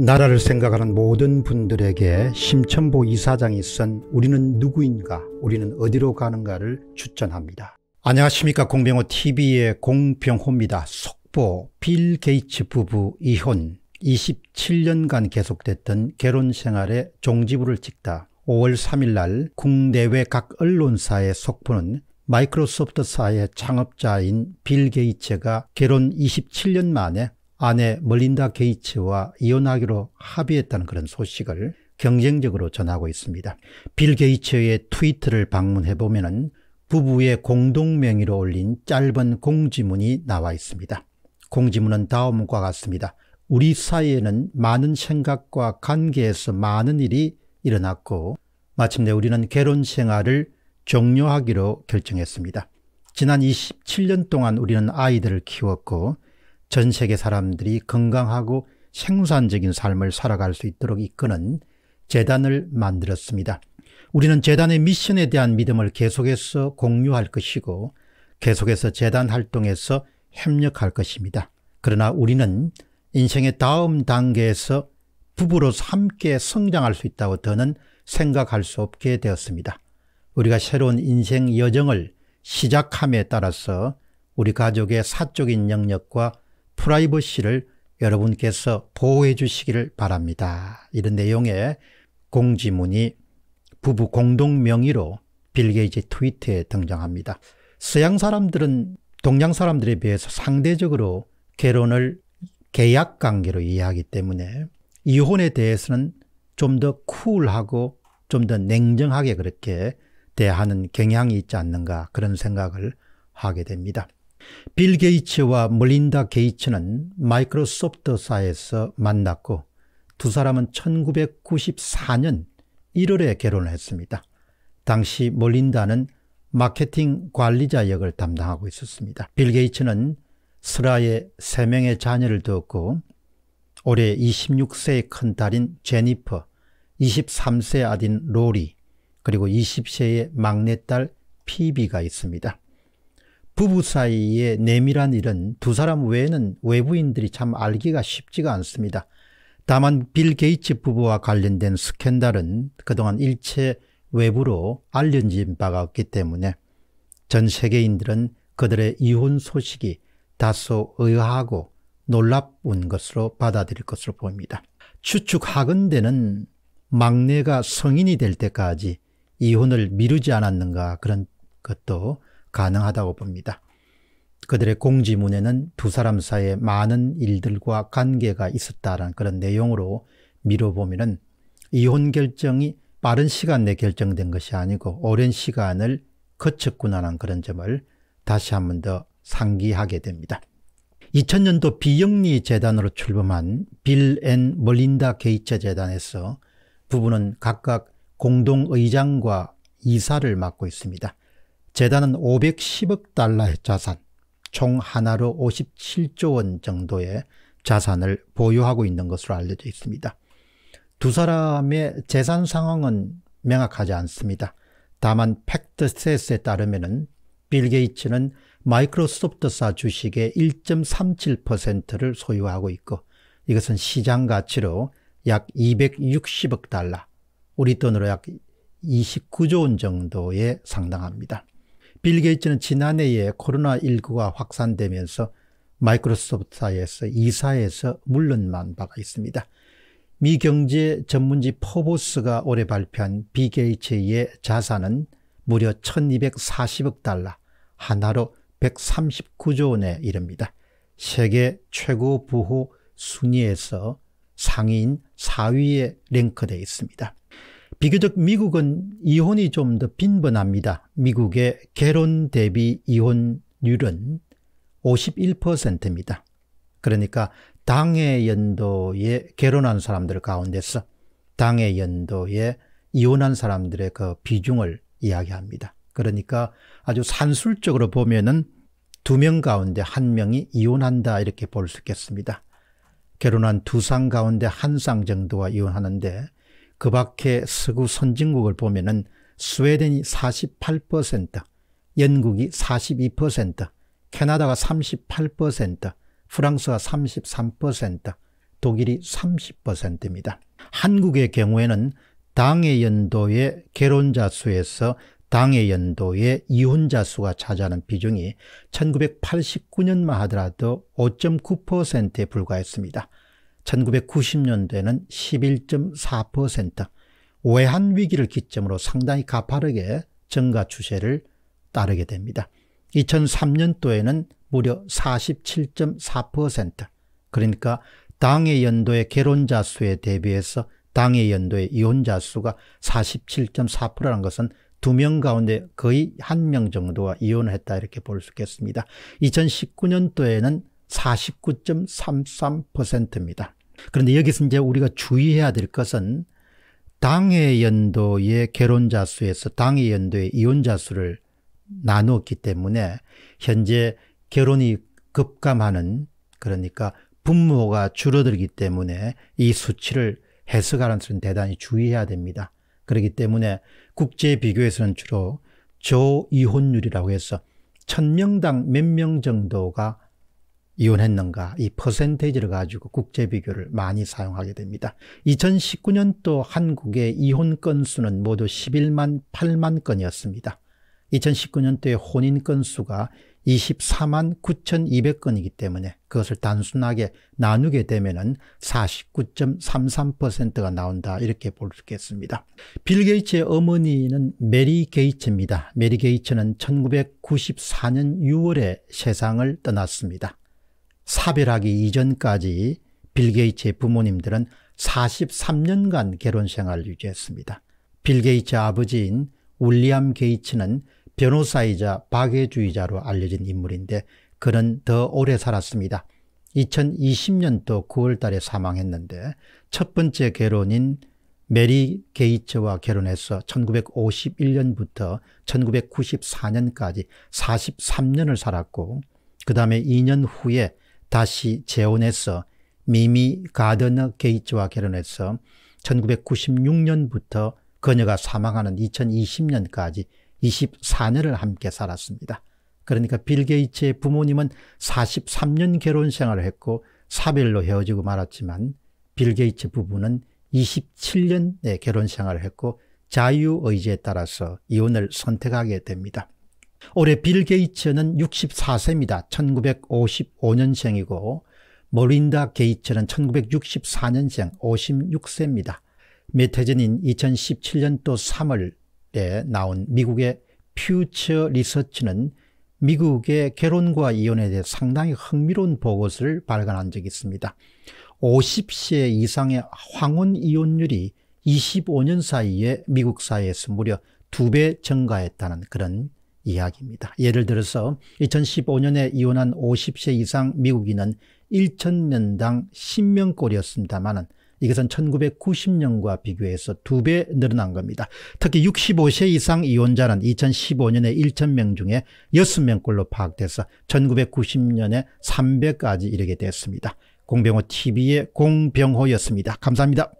나라를 생각하는 모든 분들에게 심천보 이사장이 쓴 우리는 누구인가 우리는 어디로 가는가를 추천합니다. 안녕하십니까 공병호TV의 공병호입니다. 속보 빌 게이츠 부부 이혼 27년간 계속됐던 결혼 생활의 종지부를 찍다 5월 3일 날 국내외 각 언론사의 속보는 마이크로소프트사의 창업자인 빌 게이츠가 결혼 27년 만에 아내 멀린다 게이츠와 이혼하기로 합의했다는 그런 소식을 경쟁적으로 전하고 있습니다. 빌 게이츠의 트위터를 방문해보면 부부의 공동 명의로 올린 짧은 공지문이 나와 있습니다. 공지문은 다음과 같습니다. 우리 사이에는 많은 생각과 관계에서 많은 일이 일어났고 마침내 우리는 결혼 생활을 종료하기로 결정했습니다. 지난 27년 동안 우리는 아이들을 키웠고 전 세계 사람들이 건강하고 생산적인 삶을 살아갈 수 있도록 이끄는 재단을 만들었습니다. 우리는 재단의 미션에 대한 믿음을 계속해서 공유할 것이고 계속해서 재단 활동에서 협력할 것입니다. 그러나 우리는 인생의 다음 단계에서 부부로서 함께 성장할 수 있다고 더는 생각할 수 없게 되었습니다. 우리가 새로운 인생 여정을 시작함에 따라서 우리 가족의 사적인 영역과 프라이버시를 여러분께서 보호해 주시기를 바랍니다. 이런 내용의 공지문이 부부 공동 명의로 빌 게이츠 트위터에 등장합니다. 서양 사람들은 동양 사람들에 비해서 상대적으로 결혼을 계약 관계로 이해하기 때문에 이혼에 대해서는 좀 더 쿨하고 좀 더 냉정하게 그렇게 대하는 경향이 있지 않는가 그런 생각을 하게 됩니다. 빌 게이츠와 멀린다 게이츠는 마이크로소프트사에서 만났고 두 사람은 1994년 1월에 결혼을 했습니다. 당시 멀린다는 마케팅 관리자 역을 담당하고 있었습니다. 빌 게이츠는 슬아의 3명의 자녀를 두었고 올해 26세의 큰 딸인 제니퍼, 23세 아들 로리, 그리고 20세의 막내딸 피비가 있습니다. 부부 사이의 내밀한 일은 두 사람 외에는 외부인들이 참 알기가 쉽지가 않습니다. 다만 빌 게이츠 부부와 관련된 스캔들은 그동안 일체 외부로 알려진 바가 없기 때문에 전 세계인들은 그들의 이혼 소식이 다소 의아하고 놀랍운 것으로 받아들일 것으로 보입니다. 추측하건대는 막내가 성인이 될 때까지 이혼을 미루지 않았는가 그런 것도 가능하다고 봅니다. 그들의 공지문에는 두 사람 사이에 많은 일들과 관계가 있었다라는 그런 내용으로 미뤄보면 이혼 결정이 빠른 시간 내 결정된 것이 아니고 오랜 시간을 거쳤구나라는 그런 점을 다시 한 번 더 상기하게 됩니다. 2000년도 비영리 재단으로 출범한 빌 앤 멀린다 게이츠 재단에서 부부는 각각 공동의장과 이사를 맡고 있습니다. 재단은 510억 달러의 자산, 총 하나로 57조 원 정도의 자산을 보유하고 있는 것으로 알려져 있습니다. 두 사람의 재산 상황은 명확하지 않습니다. 다만 팩트셋에 따르면 빌 게이츠는 마이크로소프트사 주식의 1.37%를 소유하고 있고 이것은 시장 가치로 약 260억 달러, 우리 돈으로 약 29조 원 정도에 상당합니다. 빌 게이츠는 지난해에 코로나19가 확산되면서 마이크로소프트사에서 이사에서 물러난 바가 있습니다. 미 경제 전문지 포보스가 올해 발표한 빌 게이츠의 자산은 무려 1240억 달러, 하나로 139조 원에 이릅니다. 세계 최고 부호 순위에서 상위인 4위에 랭크되어 있습니다. 비교적 미국은 이혼이 좀 더 빈번합니다. 미국의 개론 대비 이혼율은 51%입니다. 그러니까 당해 연도에 결혼한 사람들 가운데서 당해 연도에 이혼한 사람들의 그 비중을 이야기합니다. 그러니까 아주 산술적으로 보면은 두 명 가운데 한 명이 이혼한다 이렇게 볼 수 있겠습니다. 결혼한 두 상 가운데 한 상 정도가 이혼하는데 그 밖에 서구 선진국을 보면은 스웨덴이 48%, 영국이 42%, 캐나다가 38%, 프랑스가 33%, 독일이 30%입니다. 한국의 경우에는 당의 연도의 결혼자 수에서 당의 연도의 이혼자 수가 차지하는 비중이 1989년만 하더라도 5.9%에 불과했습니다. 1990년대는 11.4%, 외환 위기를 기점으로 상당히 가파르게 증가 추세를 따르게 됩니다. 2003년도에는 무려 47.4%, 그러니까 당해 연도의 개론자 수에 대비해서 당해 연도의 이혼자 수가 47.4%라는 것은 두 명 가운데 거의 한 명 정도가 이혼을 했다 이렇게 볼 수 있겠습니다. 2019년도에는 49.33%입니다. 그런데 여기서 이제 우리가 주의해야 될 것은 당해 연도의 결혼자 수에서 당해 연도의 이혼자 수를 나누었기 때문에 현재 결혼이 급감하는 그러니까 분모가 줄어들기 때문에 이 수치를 해석하는 것은 대단히 주의해야 됩니다. 그렇기 때문에 국제 비교에서는 주로 조이혼율이라고 해서 천명당 몇 명 정도가 이혼했는가 이 퍼센테이지를 가지고 국제 비교를 많이 사용하게 됩니다. 2019년도 한국의 이혼 건수는 모두 11만 8만 건이었습니다. 2019년도에 혼인 건수가 24만 9,200건이기 때문에 그것을 단순하게 나누게 되면 49.33%가 나온다 이렇게 볼 수 있겠습니다. 빌 게이츠의 어머니는 메리 게이츠입니다. 메리 게이츠는 1994년 6월에 세상을 떠났습니다. 사별하기 이전까지 빌 게이츠의 부모님들은 43년간 결혼 생활을 유지했습니다. 빌 게이츠 아버지인 윌리엄 게이츠는 변호사이자 박애주의자로 알려진 인물인데 그는 더 오래 살았습니다. 2020년도 9월 달에 사망했는데 첫 번째 결혼인 메리 게이츠와 결혼해서 1951년부터 1994년까지 43년을 살았고 그 다음에 2년 후에 다시 재혼해서 미미 가드너 게이츠와 결혼해서 1996년부터 그녀가 사망하는 2020년까지 24년을 함께 살았습니다. 그러니까 빌 게이츠의 부모님은 43년 결혼 생활을 했고 사별로 헤어지고 말았지만 빌 게이츠 부부는 27년의 결혼 생활을 했고 자유의지에 따라서 이혼을 선택하게 됩니다. 올해 빌 게이츠는 64세입니다. 1955년생이고 머린다 게이츠는 1964년생 56세입니다. 메태 전인 2017년도 3월에 나온 미국의 퓨처 리서치는 미국의 결혼과 이혼에 대해 상당히 흥미로운 보고서를 발간한 적이 있습니다. 50세 이상의 황혼 이혼율이 25년 사이에 미국 사회에서 무려 2배 증가했다는 그런 이야기입니다. 예를 들어서 2015년에 이혼한 50세 이상 미국인은 1천명당 1 0명꼴이었습니다만 이것은 1990년과 비교해서 두 배 늘어난 겁니다. 특히 65세 이상 이혼자는 2015년에 1,000명 중에 6명꼴로 파악돼서 1990년에 300까지 이르게 됐습니다. 공병호 TV의 공병호였습니다. 감사합니다.